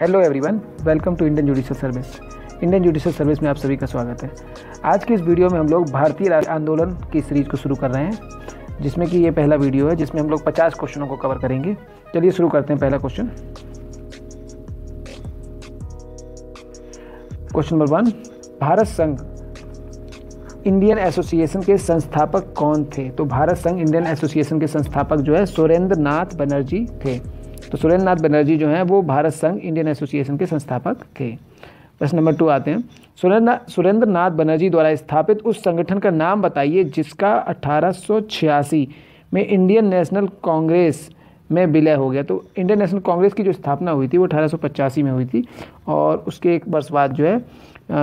hello everyone welcome to Indian judicial service Indian judicial service में आप सभी का स्वागत है आज की इस वीडियो में हम लोग भारतीय आंदोलन की सीरीज को शुरू कर रहे हैं जिसमें कि ये पहला वीडियो है जिसमें हम लोग 50 क्वेश्चनों को कवर करेंगे चलिए शुरू करते हैं पहला क्वेश्चन क्वेश्चन नंबर वन भारत संघ इंडियन एसोसिएशन के संस्थापक कौन थे तो भारत संघ इंडियन एसोसिएशन के संस्थापक जो है सुरेंद्र नाथ बनर्जी थे तो सुरेंद्र नाथ बनर्जी जो हैं वो भारत संघ इंडियन एसोसिएशन के संस्थापक थे प्रश्न नंबर टू आते हैं सुरेंद्र सुरेंद्र नाथ बनर्जी द्वारा स्थापित उस संगठन का नाम बताइए जिसका अठारह में इंडियन नेशनल कांग्रेस में विलय हो गया तो इंडियन नेशनल कांग्रेस की जो स्थापना हुई थी वो अठारह में हुई थी और उसके एक वर्ष बाद जो है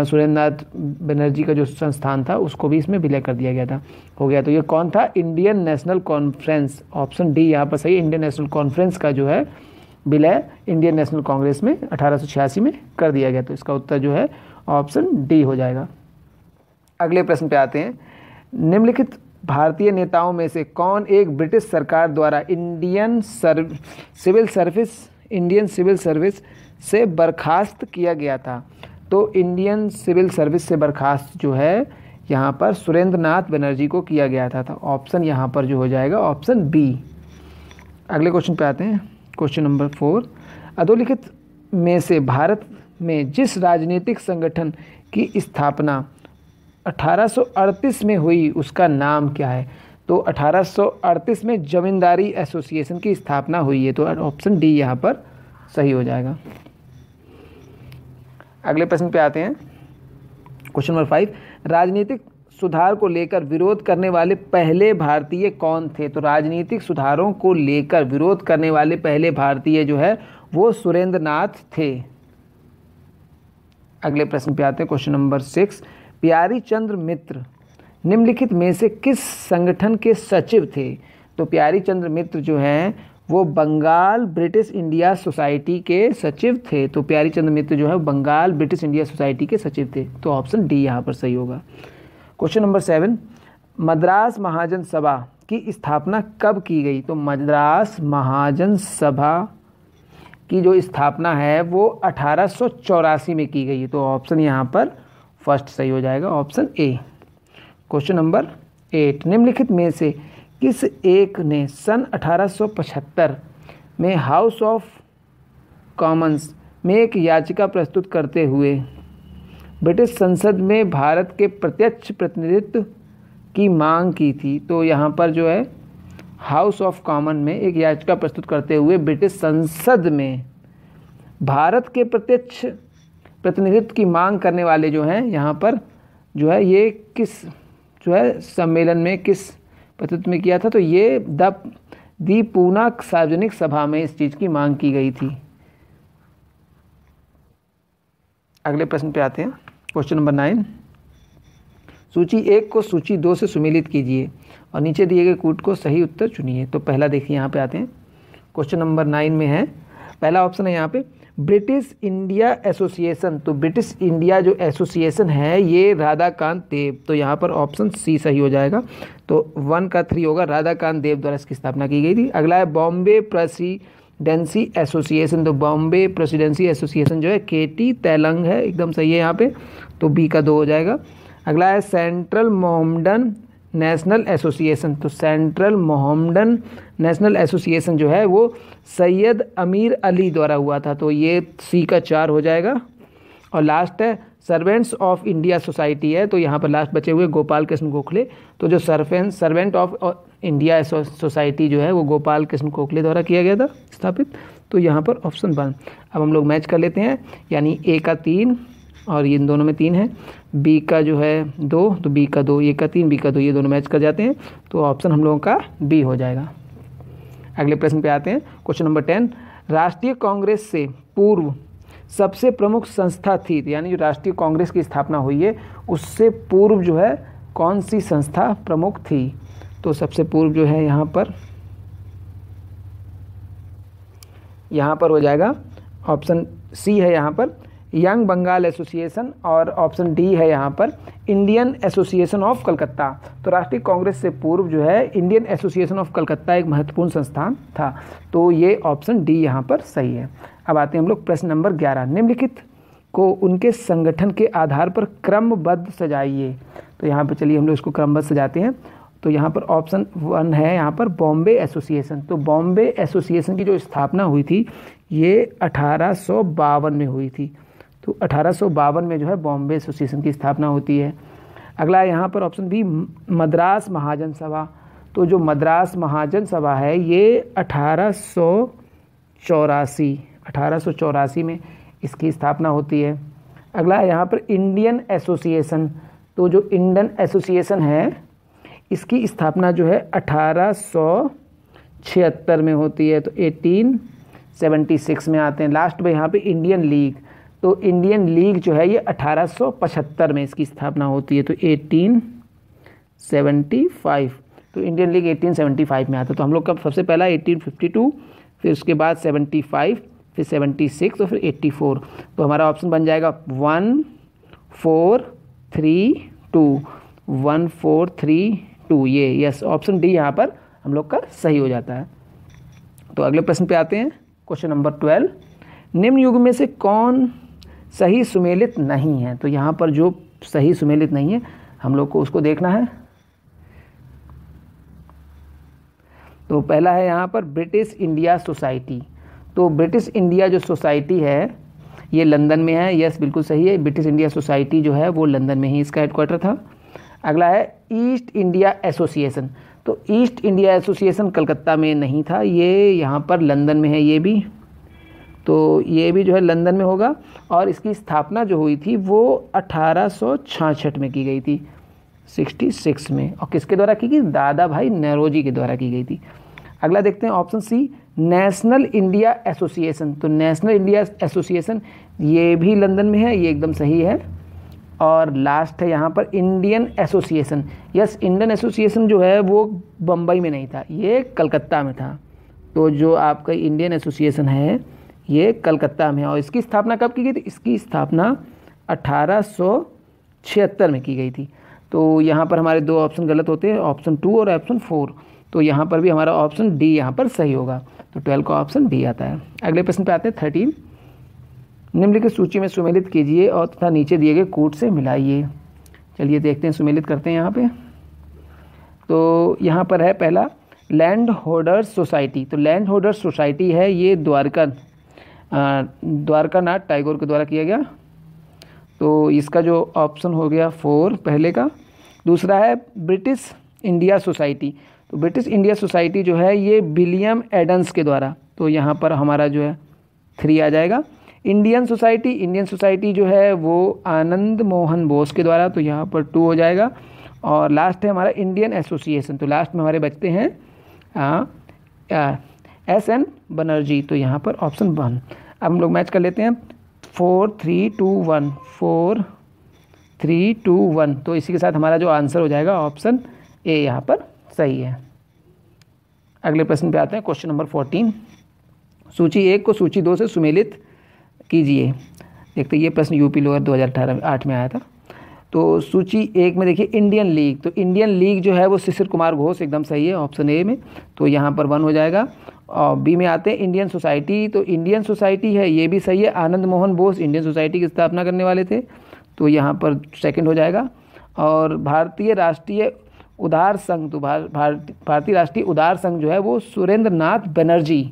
सुरेंद्र नाथ बनर्जी का जो संस्थान था उसको भी इसमें विलय कर दिया गया था हो गया तो ये कौन था Indian national conference option D यहाँ पर सही इंडियन नेशनल कॉन्फ्रेंस का जो है विलय इंडियन नेशनल कांग्रेस में अठारह में कर दिया गया तो इसका उत्तर जो है ऑप्शन डी हो जाएगा अगले प्रश्न पे आते हैं निम्नलिखित भारतीय नेताओं में से कौन एक ब्रिटिश सरकार द्वारा इंडियन सर्व civil service Indian civil service से बर्खास्त किया गया था तो इंडियन सिविल सर्विस से बर्खास्त जो है यहाँ पर सुरेंद्र नाथ बनर्जी को किया गया था तो ऑप्शन यहाँ पर जो हो जाएगा ऑप्शन बी अगले क्वेश्चन पे आते हैं क्वेश्चन नंबर फोर अधोलिखित में से भारत में जिस राजनीतिक संगठन की स्थापना 1838 में हुई उसका नाम क्या है तो 1838 में जमींदारी एसोसिएशन की स्थापना हुई है तो ऑप्शन डी यहाँ पर सही हो जाएगा अगले प्रश्न पे आते हैं क्वेश्चन नंबर फाइव राजनीतिक सुधार को लेकर विरोध करने वाले पहले भारतीय कौन थे तो राजनीतिक सुधारों को लेकर विरोध करने वाले पहले भारतीय जो है वो सुरेंद्र नाथ थे अगले प्रश्न पे आते हैं क्वेश्चन नंबर सिक्स प्यारी चंद्र मित्र निम्नलिखित में से किस संगठन के सचिव थे तो प्यारी चंद्र मित्र जो हैं वो बंगाल ब्रिटिश इंडिया सोसाइटी के सचिव थे तो प्यारी चंद्र मित्र जो है बंगाल ब्रिटिश इंडिया सोसाइटी के सचिव थे तो ऑप्शन डी यहाँ पर सही होगा question number seven Madras Mahajan Sabha की स्थापना कब की गई तो मद्रास महाजन सभा की जो स्थापना है वो अठारह में की गई तो ऑप्शन यहाँ पर फर्स्ट सही हो जाएगा option A question number eight निम्नलिखित में से किस एक ने सन 1875 में हाउस ऑफ कॉमंस में एक याचिका प्रस्तुत करते हुए ब्रिटिश संसद में भारत के प्रत्यक्ष प्रतिनिधित्व की मांग की थी तो यहाँ पर जो है हाउस ऑफ कॉमन में एक याचिका प्रस्तुत करते हुए ब्रिटिश संसद में भारत के प्रत्यक्ष प्रतिनिधित्व की मांग करने वाले जो हैं यहाँ पर जो है ये किस जो है सम्मेलन में किस प्रतिनिधित्व में किया था तो ये द दी पूना सार्वजनिक सभा में इस चीज़ की मांग की गई थी अगले प्रश्न पे आते हैं क्वेश्चन नंबर नाइन सूची एक को सूची दो से सुमिलित कीजिए और नीचे दिए गए कूट को सही उत्तर चुनिए तो पहला देखिए यहाँ पे आते हैं क्वेश्चन नंबर नाइन में है पहला ऑप्शन है यहाँ पे ब्रिटिश इंडिया एसोसिएशन तो ब्रिटिश इंडिया जो एसोसिएशन है ये राधाकांत देव तो यहाँ पर ऑप्शन सी सही हो जाएगा तो वन का थ्री होगा राधाकांत देव द्वारा इसकी स्थापना की गई थी अगला है बॉम्बे प्रेसिडेंसी एसोसिएशन तो बॉम्बे प्रेसिडेंसी एसोसिएशन जो है के टी तेलंग है एकदम सही है यहाँ पे तो बी का दो हो जाएगा अगला है सेंट्रल मोहम्मडन नेशनल एसोसिएशन तो सेंट्रल मोहम्मडन नेशनल एसोसिएशन जो है वो सैयद अमीर अली द्वारा हुआ था तो ये सी का चार हो जाएगा और लास्ट है सर्वेंट्स ऑफ इंडिया सोसाइटी है तो यहाँ पर लास्ट बचे हुए गोपाल कृष्ण गोखले तो जो servant servant of India society जो है वो गोपाल कृष्ण गोखले द्वारा किया गया था स्थापित तो यहाँ पर ऑप्शन वन अब हम लोग मैच कर लेते हैं यानी ए का तीन और इन दोनों में तीन है बी का जो है दो तो बी का दो ए का तीन बी का दो ये दोनों मैच कर जाते हैं तो ऑप्शन हम लोगों का बी हो जाएगा अगले प्रश्न पे आते हैं क्वेश्चन नंबर टेन राष्ट्रीय कांग्रेस से पूर्व सबसे प्रमुख संस्था थी तो यानी जो राष्ट्रीय कांग्रेस की स्थापना हुई है उससे पूर्व जो है कौन सी संस्था प्रमुख थी तो सबसे पूर्व जो है यहाँ पर यहाँ पर हो जाएगा ऑप्शन सी है यहाँ पर यंग बंगाल एसोसिएशन और ऑप्शन डी है यहाँ पर इंडियन एसोसिएशन ऑफ कलकत्ता तो राष्ट्रीय कांग्रेस से पूर्व जो है इंडियन एसोसिएशन ऑफ कलकत्ता एक महत्वपूर्ण संस्थान था तो ये ऑप्शन डी यहाँ पर सही है अब आते हैं हम लोग प्रश्न नंबर ग्यारह निम्नलिखित को उनके संगठन के आधार पर क्रमबद्ध सजाइए तो यहाँ पर चलिए हम लोग इसको क्रमबद्ध सजाते हैं तो यहाँ पर ऑप्शन वन है यहाँ पर बॉम्बे एसोसिएशन तो बॉम्बे एसोसिएशन की जो स्थापना हुई थी ये अठारह में हुई थी तो अठारह में जो है बॉम्बे एसोसिएशन की स्थापना होती है अगला यहाँ पर ऑप्शन बी मद्रास महाजन सभा तो जो मद्रास महाजन सभा है ये अठारह चौरासी में इसकी स्थापना होती है अगला यहाँ पर इंडियन एसोसिएशन तो जो इंडियन एसोसिएशन है इसकी स्थापना जो है अठारह में होती है तो 1876 में आते हैं लास्ट में यहाँ पे इंडियन लीग तो इंडियन लीग जो है ये 1875 में इसकी स्थापना होती है तो 1875 तो इंडियन लीग 1875 में आता तो हम लोग का सबसे पहला 1852 फिर उसके बाद 75 फिर 76 और फिर 84 तो हमारा ऑप्शन बन जाएगा one four three two one four three two ये यस ऑप्शन डी यहाँ पर हम लोग का सही हो जाता है तो अगले प्रश्न पे आते हैं क्वेश्चन नंबर ट्वेल्व निम्न युग में से कौन सही सुमेलित नहीं है तो यहाँ पर जो सही सुमेलित नहीं है हम लोग को उसको देखना है तो पहला है यहाँ पर ब्रिटिश इंडिया सोसाइटी तो ब्रिटिश इंडिया जो सोसाइटी है ये लंदन में है यस बिल्कुल सही है ब्रिटिश इंडिया सोसाइटी जो है वो लंदन में ही इसका हेडक्वार्टर था अगला है ईस्ट इंडिया एसोसिएशन तो ईस्ट इंडिया एसोसिएशन कलकत्ता में नहीं था ये यहाँ पर लंदन में है ये भी तो ये भी जो है लंदन में होगा और इसकी स्थापना जो हुई थी वो अठारह में की गई थी 66 में और किसके द्वारा की गई दादा भाई नरोजी के द्वारा की गई थी अगला देखते हैं option C national India association तो नेशनल इंडिया एसोसिएशन ये भी लंदन में है ये एकदम सही है और लास्ट है यहाँ पर Indian association yes Indian association जो है वो बम्बई में नहीं था ये कलकत्ता में था तो जो आपका इंडियन एसोसिएशन है ये कलकत्ता में और इसकी स्थापना कब की गई थी इसकी स्थापना अठारह में की गई थी तो यहाँ पर हमारे दो ऑप्शन गलत होते हैं ऑप्शन टू और ऑप्शन फोर तो यहाँ पर भी हमारा ऑप्शन डी यहाँ पर सही होगा तो ट्वेल्व का ऑप्शन डी आता है अगले प्रश्न पे आते हैं थर्टीन निम्नलिखित सूची में सुमेलित कीजिए और तथा नीचे दिए गए कोट से मिलाइए चलिए देखते हैं सुमेलित करते हैं यहाँ पे तो यहाँ पर है पहला लैंड होल्डर्स सोसाइटी तो लैंड होल्डर्स सोसाइटी है ये द्वारका द्वारका नाथ टाइगोर के द्वारा किया गया तो इसका जो ऑप्शन हो गया फोर पहले का दूसरा है ब्रिटिश इंडिया सोसाइटी तो ब्रिटिश इंडिया सोसाइटी जो है ये विलियम एडन्स के द्वारा तो यहाँ पर हमारा जो है थ्री आ जाएगा इंडियन सोसाइटी इंडियन सोसाइटी जो है वो आनंद मोहन बोस के द्वारा तो यहाँ पर टू हो जाएगा और लास्ट है हमारा इंडियन एसोसिएशन तो लास्ट में हमारे बचते हैं एस एन बनर्जी तो यहाँ पर ऑप्शन वन अब हम लोग मैच कर लेते हैं four three two one four three two one तो इसी के साथ हमारा जो आंसर हो जाएगा ऑप्शन ए यहाँ पर सही है अगले प्रश्न पे आते हैं क्वेश्चन नंबर फोर्टीन सूची एक को सूची दो से सुमेलित कीजिए देखते तो ये प्रश्न यूपी लोअर 2018 आठ में आया था तो सूची एक में देखिए इंडियन लीग तो इंडियन लीग जो है वो शिशिर कुमार घोष एकदम सही है ऑप्शन ए में तो यहाँ पर वन हो जाएगा बी में आते हैं इंडियन सोसाइटी तो इंडियन सोसाइटी है ये भी सही है आनंद मोहन बोस इंडियन सोसाइटी की स्थापना करने वाले थे तो यहाँ पर सेकंड हो जाएगा और भारतीय राष्ट्रीय उदार संघ तो भार, भार, भारतीय राष्ट्रीय उदार संघ जो है वो सुरेंद्र नाथ बनर्जी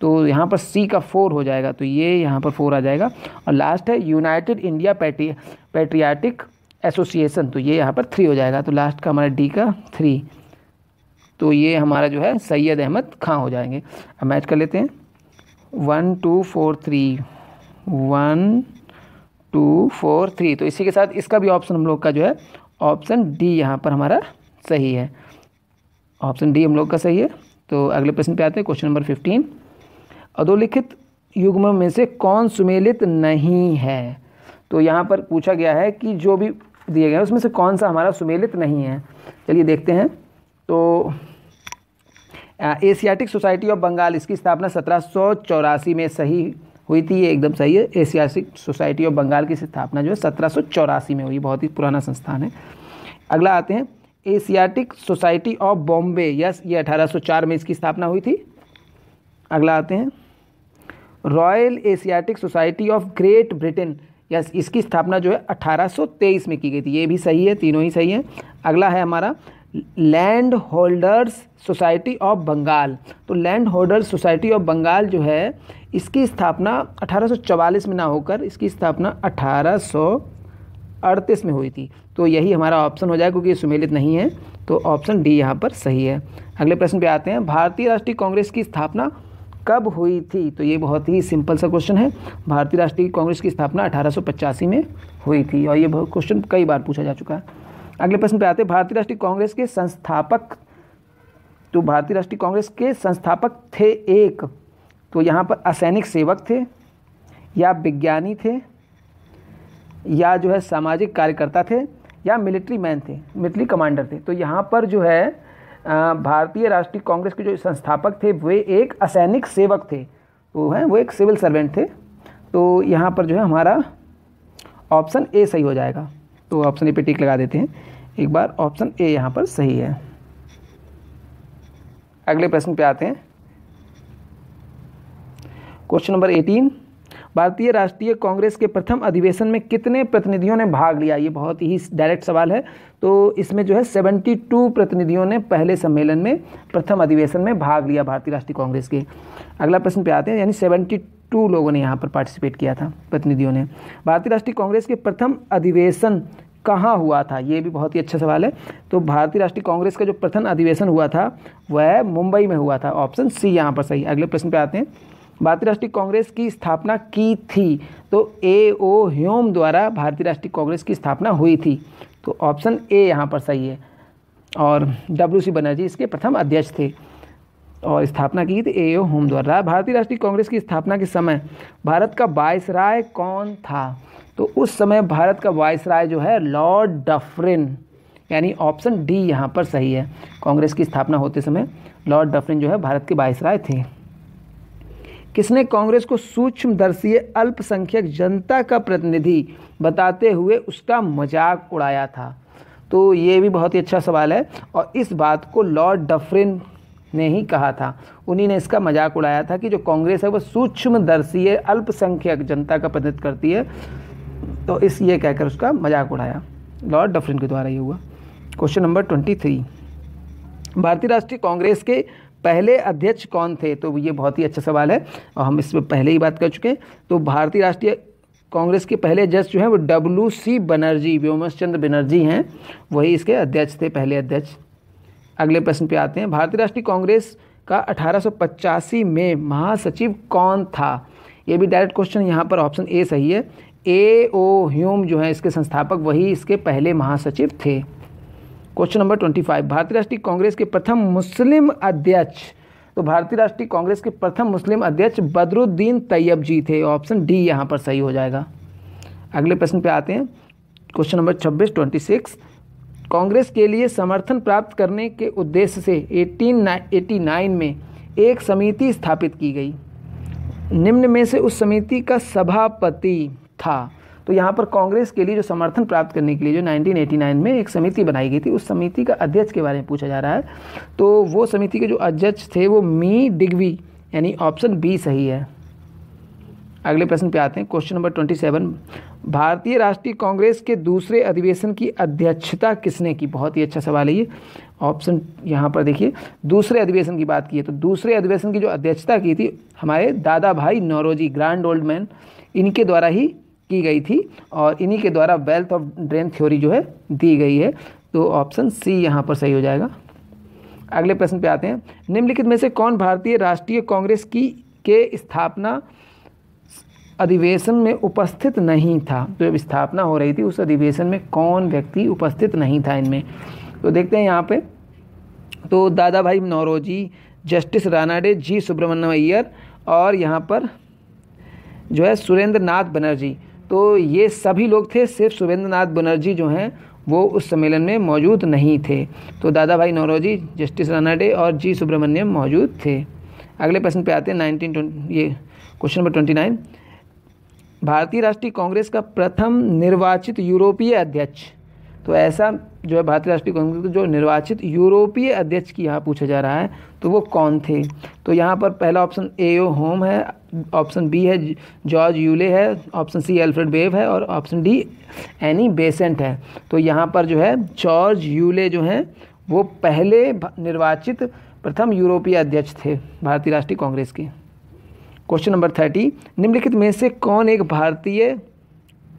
तो यहाँ पर सी का फोर हो जाएगा तो ये यहाँ पर फोर आ जाएगा और लास्ट है यूनाइटेड इंडिया पैट्री पैट्रियाटिक एसोसिएशन तो ये यहाँ पर थ्री हो जाएगा तो लास्ट का हमारा डी का थ्री तो ये हमारा जो है सैयद अहमद खां हो जाएंगे अब मैच कर लेते हैं one two four three one two four three तो इसी के साथ इसका भी ऑप्शन हम लोग का जो है ऑप्शन डी यहाँ पर हमारा सही है ऑप्शन डी हम लोग का सही है तो अगले प्रश्न पे आते हैं क्वेश्चन नंबर फिफ्टीन अधोलिखित युग्म में से कौन सुमेलित नहीं है तो यहाँ पर पूछा गया है कि जो भी दिए गए हैं उसमें से कौन सा हमारा सुमेलित नहीं है चलिए देखते हैं तो एशियाटिक सोसाइटी ऑफ बंगाल इसकी स्थापना सत्रह में सही हुई थी ये एकदम सही है एशियाटिक सोसाइटी ऑफ बंगाल की स्थापना जो है सत्रह में हुई बहुत ही पुराना संस्थान है अगला आते हैं asiatic society of Bombay yes ये 1804 में इसकी स्थापना हुई थी अगला आते हैं royal asiatic society of great Britain yes इसकी स्थापना जो है 1823 में की गई थी ये भी सही है तीनों ही सही है अगला है हमारा land holders society of Bengal तो land holders society of Bengal जो है इसकी स्थापना 1844 में ना होकर इसकी स्थापना 1838 में हुई थी तो यही हमारा ऑप्शन हो जाएगा क्योंकि ये सुमेलित नहीं है तो ऑप्शन डी यहाँ पर सही है अगले प्रश्न पे आते हैं भारतीय राष्ट्रीय कांग्रेस की स्थापना कब हुई थी तो ये बहुत ही सिंपल सा क्वेश्चन है भारतीय राष्ट्रीय कांग्रेस की स्थापना अठारह में हुई थी और ये क्वेश्चन कई बार पूछा जा चुका है अगले प्रश्न पे आते हैं भारतीय राष्ट्रीय कांग्रेस के संस्थापक तो भारतीय राष्ट्रीय कांग्रेस के संस्थापक थे एक तो यहाँ पर असैनिक सेवक थे या विज्ञानी थे या जो है सामाजिक कार्यकर्ता थे या मिलिट्री मैन थे मिलिट्री कमांडर थे तो यहाँ पर जो है भारतीय राष्ट्रीय कांग्रेस के जो संस्थापक थे वे एक असैनिक सेवक थे तो हैं वो एक सिविल सर्वेंट थे तो यहाँ पर जो है हमारा ऑप्शन ए सही हो जाएगा तो ऑप्शन ए पे टिक लगा देते हैं एक बार ऑप्शन ए यहाँ पर सही है अगले प्रश्न पे आते हैं क्वेश्चन नंबर एटीन भारतीय राष्ट्रीय कांग्रेस के प्रथम अधिवेशन में कितने प्रतिनिधियों ने भाग लिया ये बहुत ही डायरेक्ट सवाल है तो इसमें जो है 72 प्रतिनिधियों ने पहले सम्मेलन में प्रथम अधिवेशन में भाग लिया भारतीय राष्ट्रीय कांग्रेस के अगला प्रश्न पे आते हैं यानी टू लोगों ने यहाँ पर पार्टिसिपेट किया था प्रतिनिधियों ने भारतीय राष्ट्रीय कांग्रेस के प्रथम अधिवेशन कहाँ हुआ था ये भी बहुत ही अच्छा सवाल है तो भारतीय राष्ट्रीय कांग्रेस का जो प्रथम अधिवेशन हुआ था वह मुंबई में हुआ था ऑप्शन सी यहाँ पर सही अगले प्रश्न पे आते हैं भारतीय राष्ट्रीय कांग्रेस की स्थापना की थी तो ए ओ ह्योम द्वारा भारतीय राष्ट्रीय कांग्रेस की स्थापना हुई थी तो ऑप्शन ए यहाँ पर सही है और डब्ल्यू सी बनर्जी इसके प्रथम अध्यक्ष थे और स्थापना की थी ए ओ होम द्वारा भारतीय राष्ट्रीय कांग्रेस की स्थापना के समय भारत का राय कौन था तो उस समय भारत का राय जो है लॉर्ड डफरिन यानी ऑप्शन डी यहाँ पर सही है कांग्रेस की स्थापना होते समय लॉर्ड डफरिन जो है भारत के राय थे किसने कांग्रेस को सूक्ष्मदर्शीय अल्पसंख्यक जनता का प्रतिनिधि बताते हुए उसका मजाक उड़ाया था तो ये भी बहुत ही अच्छा सवाल है और इस बात को लॉर्ड डफरिन ने ही कहा था उन्हीं ने इसका मजाक उड़ाया था कि जो कांग्रेस है वो सूक्ष्मदर्शी है अल्पसंख्यक जनता का प्रतिनिधित्व करती है तो इस ये कहकर उसका मजाक उड़ाया लॉर्ड डफरिन के द्वारा ये हुआ क्वेश्चन नंबर ट्वेंटी थ्री भारतीय राष्ट्रीय कांग्रेस के पहले अध्यक्ष कौन थे तो ये बहुत ही अच्छा सवाल है और हम इसमें पहले ही बात कर चुके हैं तो भारतीय राष्ट्रीय कांग्रेस के पहले अध्यक्ष जो हैं वो डब्ल्यू सी बनर्जी व्योमस चंद्र बनर्जी हैं वही इसके अध्यक्ष थे पहले अध्यक्ष अगले प्रश्न पे आते हैं भारतीय राष्ट्रीय कांग्रेस का अठारह में महासचिव कौन था ये भी डायरेक्ट क्वेश्चन यहाँ पर ऑप्शन ए सही है ए ओ ह्यूम जो है इसके संस्थापक वही इसके पहले महासचिव थे क्वेश्चन नंबर ट्वेंटी फाइव भारतीय राष्ट्रीय कांग्रेस के प्रथम मुस्लिम अध्यक्ष तो भारतीय राष्ट्रीय कांग्रेस के प्रथम मुस्लिम अध्यक्ष बदरुद्दीन तैयब जी थे ऑप्शन डी यहाँ पर सही हो जाएगा अगले प्रश्न पे आते हैं क्वेश्चन नंबर छब्बीस ट्वेंटी सिक्स कांग्रेस के लिए समर्थन प्राप्त करने के उद्देश्य से 1889 में एक समिति स्थापित की गई निम्न में से उस समिति का सभापति था तो यहाँ पर कांग्रेस के लिए जो समर्थन प्राप्त करने के लिए जो 1989 में एक समिति बनाई गई थी उस समिति का अध्यक्ष के बारे में पूछा जा रहा है तो वो समिति के जो अध्यक्ष थे वो मी डिग्वी यानी ऑप्शन बी सही है अगले प्रश्न पे आते हैं क्वेश्चन नंबर ट्वेंटी सेवन भारतीय राष्ट्रीय कांग्रेस के दूसरे अधिवेशन की अध्यक्षता किसने की बहुत ही अच्छा सवाल है ये ऑप्शन यहाँ पर देखिए दूसरे अधिवेशन की बात की है तो दूसरे अधिवेशन की जो अध्यक्षता की थी हमारे दादा Dadabhai Naoroji grand old man इनके द्वारा ही की गई थी और इन्हीं के द्वारा वेल्थ ऑफ ड्रेन थ्योरी जो है दी गई है तो ऑप्शन सी यहाँ पर सही हो जाएगा अगले प्रश्न पे आते हैं निम्नलिखित में से कौन भारतीय राष्ट्रीय कांग्रेस की के स्थापना अधिवेशन में उपस्थित नहीं था जो स्थापना हो रही थी उस अधिवेशन में कौन व्यक्ति उपस्थित नहीं था इनमें तो देखते हैं यहाँ पे तो Dadabhai Naoroji justice Ranade G Subramaniam Iyer और यहाँ पर जो है सुरेंद्र नाथ बनर्जी तो ये सभी लोग थे सिर्फ सुरेंद्र नाथ बनर्जी जो हैं वो उस सम्मेलन में मौजूद नहीं थे तो दादा भाई नौरोजी जस्टिस रानाडे और जी सुब्रमण्यम मौजूद थे अगले प्रश्न पे आते हैं नाइनटीन ये क्वेश्चन नंबर ट्वेंटी नाइन भारतीय राष्ट्रीय कांग्रेस का प्रथम निर्वाचित यूरोपीय अध्यक्ष तो ऐसा जो है भारतीय राष्ट्रीय कांग्रेस का जो निर्वाचित यूरोपीय अध्यक्ष की यहाँ पूछा जा रहा है तो वो कौन थे तो यहाँ पर पहला ऑप्शन ए ओ होम है ऑप्शन बी है जॉर्ज यूले है ऑप्शन सी एल्फ्रेड बेव है और ऑप्शन डी एनी बेसेंट है तो यहाँ पर जो है जॉर्ज यूले जो हैं वो पहले निर्वाचित प्रथम यूरोपीय अध्यक्ष थे भारतीय राष्ट्रीय कांग्रेस के क्वेश्चन नंबर थर्टी निम्नलिखित में से कौन एक भारतीय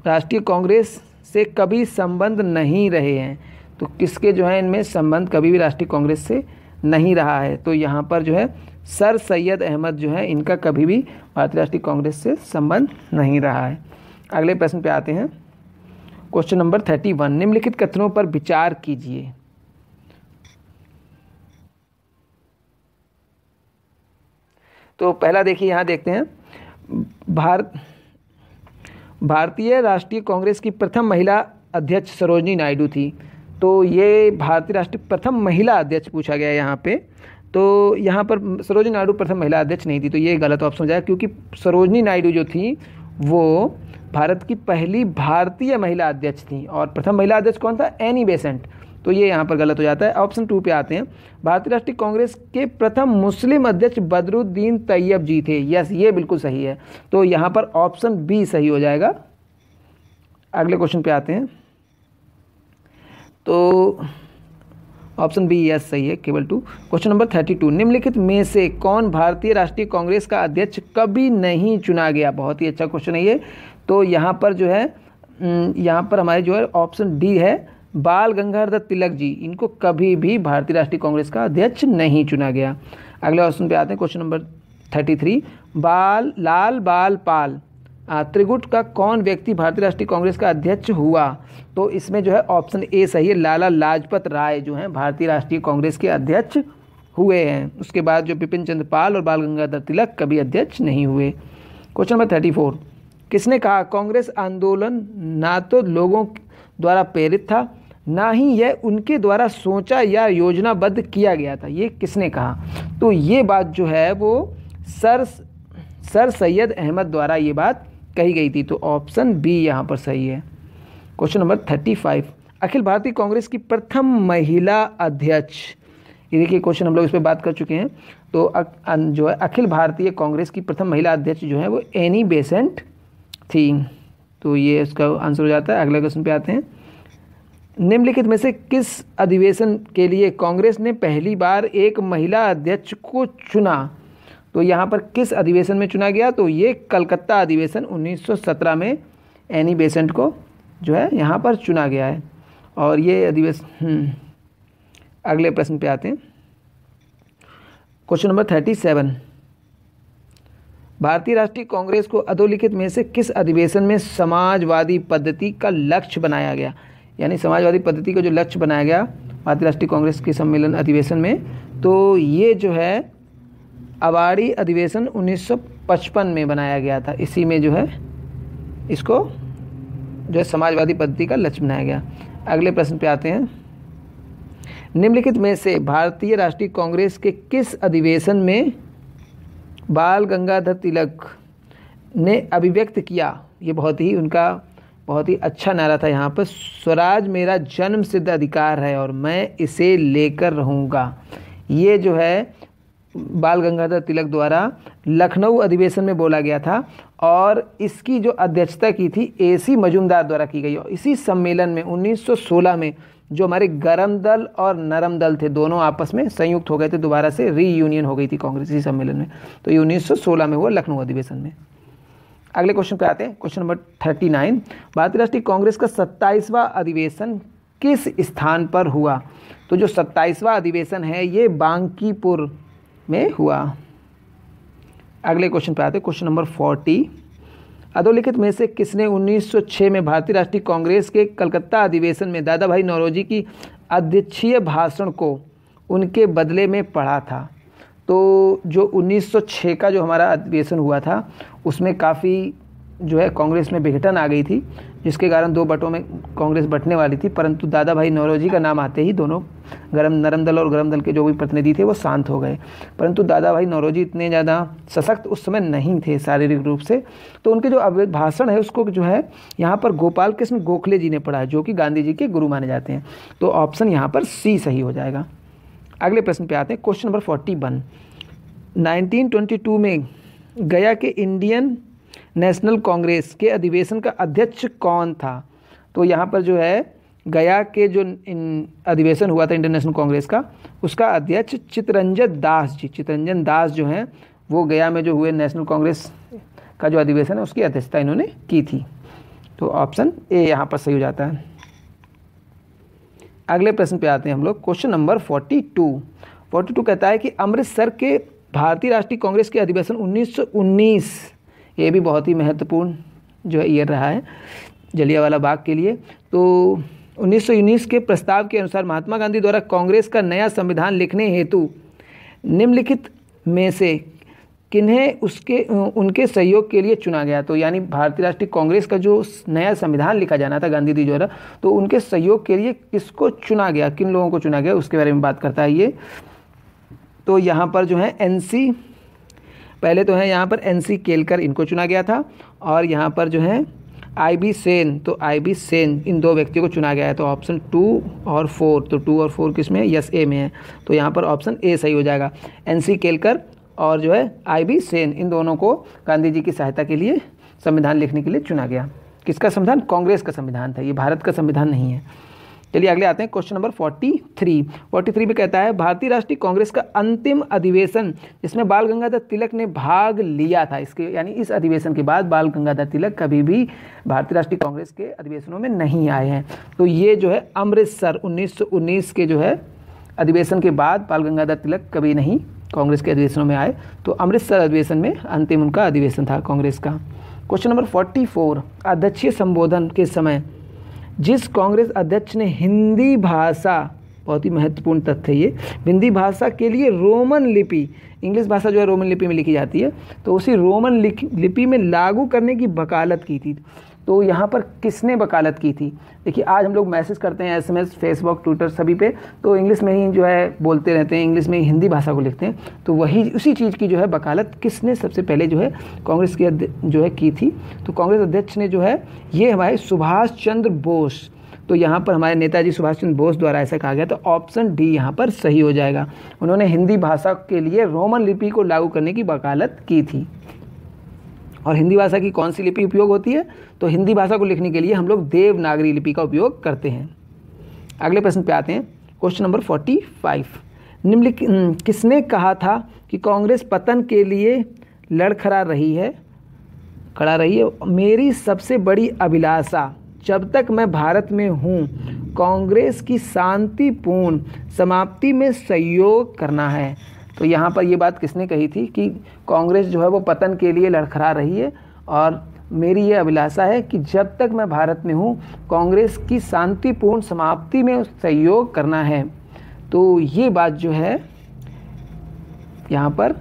राष्ट्रीय कांग्रेस से कभी संबंध नहीं रहे हैं तो किसके जो है इनमें संबंध कभी भी राष्ट्रीय कांग्रेस से नहीं रहा है तो यहाँ पर जो है सर सैयद अहमद जो है इनका कभी भी भारतीय राष्ट्रीय कांग्रेस से संबंध नहीं रहा है अगले प्रश्न पे आते हैं क्वेश्चन नंबर थर्टी वन निम्नलिखित कथनों पर विचार कीजिए तो पहला देखिए यहाँ देखते हैं भारत भारतीय राष्ट्रीय कांग्रेस की प्रथम महिला अध्यक्ष सरोजनी नायडू थी तो ये भारतीय राष्ट्रीय प्रथम महिला अध्यक्ष पूछा गया यहाँ पे तो यहाँ पर सरोजनी नायडू प्रथम महिला अध्यक्ष नहीं थी तो ये गलत ऑप्शन हो जाएगा क्योंकि सरोजनी नायडू जो थी वो भारत की पहली भारतीय महिला अध्यक्ष थी और प्रथम महिला अध्यक्ष कौन था एनी बेसेंट तो ये यहाँ पर गलत हो जाता है ऑप्शन टू पे आते हैं भारतीय राष्ट्रीय कांग्रेस के प्रथम मुस्लिम अध्यक्ष बदरुद्दीन तैयब जी थे यस ये बिल्कुल सही है तो यहाँ पर ऑप्शन बी सही हो जाएगा अगले क्वेश्चन पे आते हैं तो ऑप्शन बी यस सही है केवल two question number thirty two निम्नलिखित में से कौन भारतीय राष्ट्रीय कांग्रेस का अध्यक्ष कभी नहीं चुना गया बहुत ही अच्छा क्वेश्चन है ये तो यहाँ पर जो है यहाँ पर हमारे जो है ऑप्शन डी है बाल गंगाधर तिलक जी इनको कभी भी भारतीय राष्ट्रीय कांग्रेस का अध्यक्ष नहीं चुना गया अगले ऑप्शन पे आते हैं क्वेश्चन नंबर थर्टी थ्री बाल लाल बाल पाल त्रिगुट का कौन व्यक्ति भारतीय राष्ट्रीय कांग्रेस का अध्यक्ष हुआ तो इसमें जो है ऑप्शन ए सही है लाला लाजपत राय जो हैं भारतीय राष्ट्रीय कांग्रेस के अध्यक्ष हुए हैं उसके बाद जो बिपिन चंद्र पाल और बाल गंगाधर तिलक कभी अध्यक्ष नहीं हुए क्वेश्चन नंबर थर्टी फोर किसने कहा कांग्रेस आंदोलन ना तो लोगों द्वारा प्रेरित था ना ही यह उनके द्वारा सोचा या योजनाबद्ध किया गया था ये किसने कहा तो ये बात जो है वो सर सर सैयद अहमद द्वारा ये बात कही गई थी तो ऑप्शन बी यहाँ पर सही है क्वेश्चन नंबर थर्टी फाइव अखिल भारतीय कांग्रेस की प्रथम महिला अध्यक्ष ये देखिए क्वेश्चन हम लोग इस पर बात कर चुके हैं तो जो है अखिल भारतीय कांग्रेस की प्रथम महिला अध्यक्ष जो है वो एनी बेसेंट थी तो ये इसका आंसर हो जाता है अगले क्वेश्चन पे आते हैं निम्नलिखित में से किस अधिवेशन के लिए कांग्रेस ने पहली बार एक महिला अध्यक्ष को चुना तो यहाँ पर किस अधिवेशन में चुना गया तो ये कलकत्ता अधिवेशन 1917 में एनी बेसेंट को जो है यहाँ पर चुना गया है और ये अधिवेशन हम्म, अगले प्रश्न पे आते हैं क्वेश्चन नंबर थर्टी सेवन भारतीय राष्ट्रीय कांग्रेस को अधोलिखित में से किस अधिवेशन में समाजवादी पद्धति का लक्ष्य बनाया गया यानी समाजवादी पद्धति का जो लक्ष्य बनाया गया भारतीय राष्ट्रीय कांग्रेस के सम्मेलन अधिवेशन में तो ये जो है अबाड़ी अधिवेशन 1955 में बनाया गया था इसी में जो है इसको जो है समाजवादी पद्धति का लक्ष्य बनाया गया अगले प्रश्न पे आते हैं निम्नलिखित में से भारतीय राष्ट्रीय कांग्रेस के किस अधिवेशन में बाल गंगाधर तिलक ने अभिव्यक्त किया ये बहुत ही उनका बहुत ही अच्छा नारा था यहाँ पर स्वराज मेरा जन्म सिद्ध अधिकार है और मैं इसे लेकर रहूँगा ये जो है बाल गंगाधर तिलक द्वारा लखनऊ अधिवेशन में बोला गया था और इसकी जो अध्यक्षता की थी ए सी मजूमदार द्वारा की गई और इसी सम्मेलन में 1916 में जो हमारे गर्म दल और नरम दल थे दोनों आपस में संयुक्त हो गए थे दोबारा से री यूनियन हो गई थी कांग्रेस इसी सम्मेलन में तो ये 1916 में हुआ लखनऊ अधिवेशन में अगले क्वेश्चन पे आते हैं क्वेश्चन नंबर थर्टी नाइन भारतीय राष्ट्रीय कांग्रेस का सत्ताईसवां अधिवेशन किस स्थान पर हुआ तो जो सत्ताईसवा अधिवेशन है ये बांकीपुर में हुआ अगले क्वेश्चन पे आते हैं क्वेश्चन नंबर फोर्टी अधोलिखित में से किसने 1906 में भारतीय राष्ट्रीय कांग्रेस के कलकत्ता अधिवेशन में दादा भाई नौरोजी की अध्यक्षीय भाषण को उनके बदले में पढ़ा था तो जो 1906 का जो हमारा अधिवेशन हुआ था उसमें काफ़ी जो है कांग्रेस में विघटन आ गई थी जिसके कारण दो बटों में कांग्रेस बटने वाली थी परंतु दादा भाई नौरोजी का नाम आते ही दोनों गरम नरम दल और गरम दल के जो भी प्रतिनिधि थे वो शांत हो गए परंतु दादा भाई नौरोजी इतने ज़्यादा सशक्त उस समय नहीं थे शारीरिक रूप से तो उनके जो अवैध भाषण है उसको जो है यहाँ पर गोपाल कृष्ण गोखले जी ने पढ़ा जो कि गांधी जी के गुरु माने जाते हैं तो ऑप्शन यहाँ पर सी सही हो जाएगा अगले प्रश्न पे आते हैं question number forty one nineteen twenty two में गया के इंडियन नेशनल कांग्रेस के अधिवेशन का अध्यक्ष कौन था तो यहाँ पर जो है गया के जो अधिवेशन हुआ था इंडियन नेशनल कांग्रेस का उसका अध्यक्ष चितरंजन दास जी चितरंजन दास जो हैं वो गया में जो हुए नेशनल कांग्रेस का जो अधिवेशन है उसकी अध्यक्षता इन्होंने की थी तो ऑप्शन ए यहाँ पर सही हो जाता है अगले प्रश्न पे आते हैं हम लोग question number forty two forty two कहता है कि अमृतसर के भारतीय राष्ट्रीय कांग्रेस के अधिवेशन उन्नीस उन्नीस ये भी बहुत ही महत्वपूर्ण जो है ईयर रहा है जलियावाला बाग के लिए तो 1919 के प्रस्ताव के अनुसार महात्मा गांधी द्वारा कांग्रेस का नया संविधान लिखने हेतु निम्नलिखित में से किन्हें उसके उनके सहयोग के लिए चुना गया तो यानी भारतीय राष्ट्रीय कांग्रेस का जो नया संविधान लिखा जाना था गांधी जी द्वारा तो उनके सहयोग के लिए किसको चुना गया किन लोगों को चुना गया उसके बारे में बात करता है ये तो यहाँ पर जो है एन पहले तो है यहाँ पर एन सी केलकर इनको चुना गया था और यहाँ पर जो है आई बी सेन तो आई बी सेन इन दो व्यक्तियों को चुना गया है तो ऑप्शन टू और फोर तो टू और फोर किस में यस ए में है तो यहाँ पर ऑप्शन ए सही हो जाएगा एन सी केलकर और जो है आई बी सेन इन दोनों को गांधी जी की सहायता के लिए संविधान लिखने के लिए चुना गया किसका संविधान कांग्रेस का संविधान था ये भारत का संविधान नहीं है चलिए अगले आते हैं question number forty three forty three में कहता है भारतीय राष्ट्रीय कांग्रेस का अंतिम अधिवेशन जिसमें बाल गंगाधर तिलक ने भाग लिया था इसके यानी इस अधिवेशन के बाद बाल गंगाधर तिलक कभी भी भारतीय राष्ट्रीय कांग्रेस के अधिवेशनों में नहीं आए हैं तो ये जो है अमृतसर उन्नीस के जो है अधिवेशन के बाद बाल गंगाधर तिलक कभी नहीं कांग्रेस के अधिवेशनों में आए तो अमृतसर अधिवेशन में अंतिम उनका अधिवेशन था कांग्रेस का क्वेश्चन नंबर फोर्टी फोर अध्यक्षीय संबोधन के समय जिस कांग्रेस अध्यक्ष ने हिंदी भाषा बहुत ही महत्वपूर्ण तथ्य ये हिंदी भाषा के लिए रोमन लिपि इंग्लिश भाषा जो है रोमन लिपि में लिखी जाती है तो उसी रोमन लिपि में लागू करने की वकालत की थी तो यहाँ पर किसने वकालत की थी देखिए आज हम लोग मैसेज करते हैं एसएमएस फेसबुक ट्विटर सभी पे तो इंग्लिश में ही जो है बोलते रहते हैं इंग्लिश में ही हिंदी भाषा को लिखते हैं तो वही उसी चीज़ की जो है वकालत किसने सबसे पहले जो है कांग्रेस की जो है की थी तो कांग्रेस अध्यक्ष ने जो है ये हमारे सुभाष चंद्र बोस तो यहाँ पर हमारे नेताजी सुभाष चंद्र बोस द्वारा ऐसा कहा गया तो ऑप्शन डी यहाँ पर सही हो जाएगा उन्होंने हिंदी भाषा के लिए रोमन लिपि को लागू करने की वकालत की थी और हिंदी भाषा की कौन सी लिपि उपयोग होती है तो हिंदी भाषा को लिखने के लिए हम लोग देवनागरी लिपि का उपयोग करते हैं अगले प्रश्न पे आते हैं क्वेश्चन नंबर फोर्टी फाइव निम्नलिखित किसने कहा था कि कांग्रेस पतन के लिए लड़खड़ा रही है खड़ा रही है मेरी सबसे बड़ी अभिलाषा जब तक मैं भारत में हूँ कांग्रेस की शांतिपूर्ण समाप्ति में सहयोग करना है तो यहाँ पर ये बात किसने कही थी कि कांग्रेस जो है वो पतन के लिए लड़खड़ा रही है और मेरी ये अभिलाषा है कि जब तक मैं भारत में हूँ कांग्रेस की शांतिपूर्ण समाप्ति में सहयोग करना है तो ये बात जो है यहाँ पर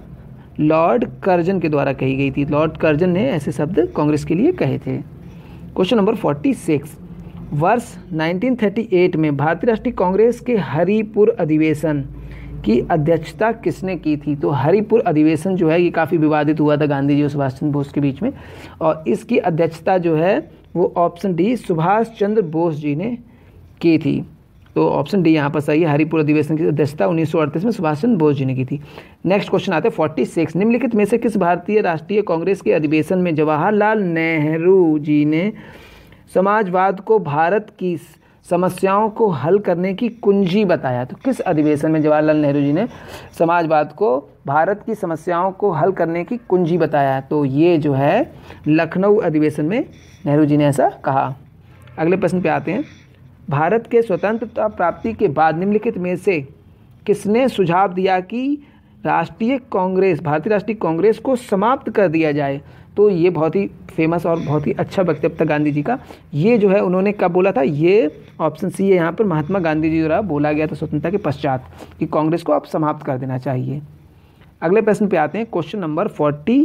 लॉर्ड कर्जन के द्वारा कही गई थी लॉर्ड कर्जन ने ऐसे शब्द कांग्रेस के लिए कहे थे क्वेश्चन नंबर फोर्टी सिक्स वर्ष 1938 में भारतीय राष्ट्रीय कांग्रेस के हरिपुर अधिवेशन की अध्यक्षता किसने की थी तो हरिपुर अधिवेशन जो है ये काफ़ी विवादित हुआ था गांधी जी और सुभाष चंद्र बोस के बीच में और इसकी अध्यक्षता जो है वो ऑप्शन डी सुभाष चंद्र बोस जी ने की थी तो ऑप्शन डी यहाँ पर सही है हरिपुर अधिवेशन की अध्यक्षता उन्नीस में सुभाष चंद्र बोस जी ने की थी नेक्स्ट क्वेश्चन आते फोर्टी सिक्स निम्नलिखित में से किस भारतीय राष्ट्रीय कांग्रेस के अधिवेशन में जवाहरलाल नेहरू जी ने समाजवाद को भारत की समस्याओं को हल करने की कुंजी बताया तो किस अधिवेशन में जवाहरलाल नेहरू जी ने समाजवाद को भारत की समस्याओं को हल करने की कुंजी बताया तो ये जो है लखनऊ अधिवेशन में नेहरू जी ने ऐसा कहा अगले प्रश्न पे आते हैं भारत के स्वतंत्रता प्राप्ति के बाद निम्नलिखित में से किसने सुझाव दिया कि राष्ट्रीय कांग्रेस भारतीय राष्ट्रीय कांग्रेस को समाप्त कर दिया जाए तो ये बहुत ही फेमस और बहुत ही अच्छा वक्तव्य था गांधी जी का ये जो है उन्होंने कब बोला था ये ऑप्शन सी है यहाँ पर महात्मा गांधी जी द्वारा बोला गया था स्वतंत्रता के पश्चात कि कांग्रेस को अब समाप्त कर देना चाहिए अगले प्रश्न पे आते हैं क्वेश्चन नंबर फोर्टी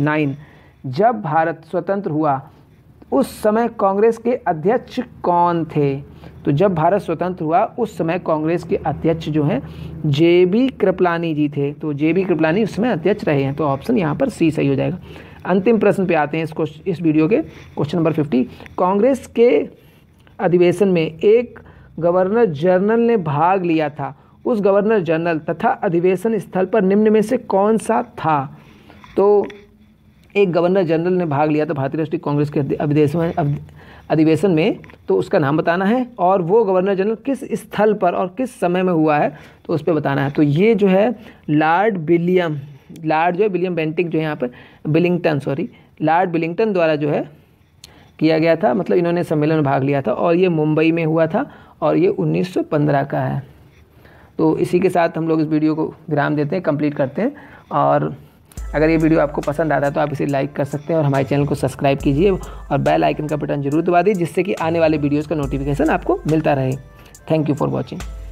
नाइन जब भारत स्वतंत्र हुआ उस समय कांग्रेस के अध्यक्ष कौन थे तो जब भारत स्वतंत्र हुआ उस समय कांग्रेस के अध्यक्ष जो हैं जे बी कृपलानी जी थे तो जे बी कृपलानी उस समय अध्यक्ष रहे हैं तो ऑप्शन यहाँ पर सी सही हो जाएगा अंतिम प्रश्न पे आते हैं इस क्वेश्चन इस वीडियो के क्वेश्चन नंबर फिफ्टी कांग्रेस के अधिवेशन में एक गवर्नर जनरल ने भाग लिया था उस गवर्नर जनरल तथा अधिवेशन स्थल पर निम्न में से कौन सा था तो एक गवर्नर जनरल ने भाग लिया था भारतीय राष्ट्रीय कांग्रेस के में अधिवेशन में तो उसका नाम बताना है और वो गवर्नर जनरल किस स्थल पर और किस समय में हुआ है तो उस पर बताना है तो ये जो है लॉर्ड विलियम लॉर्ड जो है विलियम बेंटिंग जो है यहाँ पर बिलिंगटन सॉरी लॉर्ड बिलिंगटन द्वारा जो है किया गया था मतलब इन्होंने सम्मेलन में भाग लिया था और ये मुंबई में हुआ था और ये 1915 का है तो इसी के साथ हम लोग इस वीडियो को विराम देते हैं कंप्लीट करते हैं और अगर ये वीडियो आपको पसंद आता है तो आप इसे लाइक कर सकते हैं और हमारे चैनल को सब्सक्राइब कीजिए और बेल आइकन का बटन जरूर दबा दीजिए जिससे कि आने वाले वीडियोज़ का नोटिफिकेशन आपको मिलता रहे थैंक यू फॉर वॉचिंग